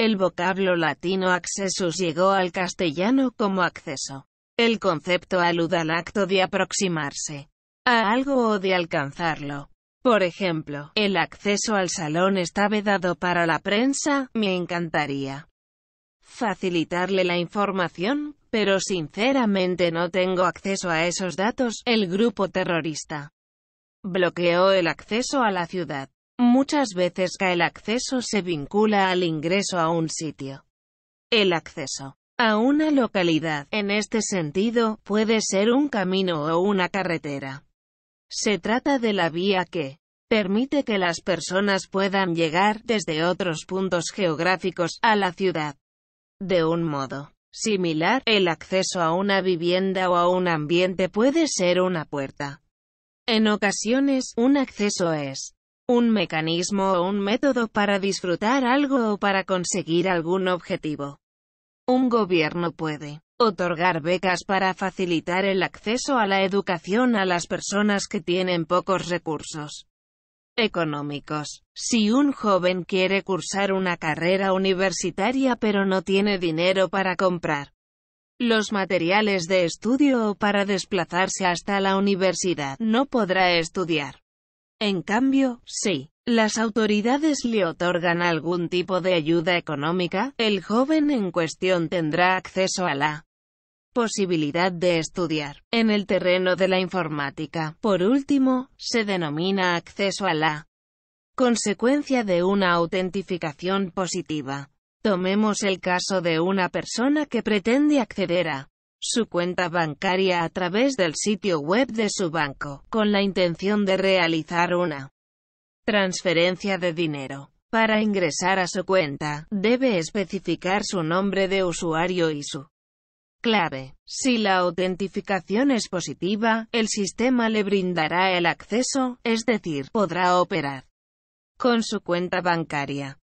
El vocablo latino accessus llegó al castellano como acceso. El concepto aluda al acto de aproximarse a algo o de alcanzarlo. Por ejemplo, el acceso al salón está vedado para la prensa, me encantaría facilitarle la información, pero sinceramente no tengo acceso a esos datos, el grupo terrorista bloqueó el acceso a la ciudad. Muchas veces que el acceso se vincula al ingreso a un sitio. El acceso a una localidad, en este sentido, puede ser un camino o una carretera. Se trata de la vía que permite que las personas puedan llegar desde otros puntos geográficos a la ciudad. De un modo similar, el acceso a una vivienda o a un ambiente puede ser una puerta. En ocasiones, un acceso es un mecanismo o un método para disfrutar algo o para conseguir algún objetivo. Un gobierno puede otorgar becas para facilitar el acceso a la educación a las personas que tienen pocos recursos económicos. Si un joven quiere cursar una carrera universitaria pero no tiene dinero para comprar los materiales de estudio o para desplazarse hasta la universidad, no podrá estudiar. En cambio, si Las autoridades le otorgan algún tipo de ayuda económica, el joven en cuestión tendrá acceso a la posibilidad de estudiar en el terreno de la informática. Por último, se denomina acceso a la consecuencia de una autentificación positiva. Tomemos el caso de una persona que pretende acceder a su cuenta bancaria a través del sitio web de su banco, con la intención de realizar una transferencia de dinero. Para ingresar a su cuenta, debe especificar su nombre de usuario y su clave. Si la autentificación es positiva, el sistema le brindará el acceso, es decir, podrá operar con su cuenta bancaria.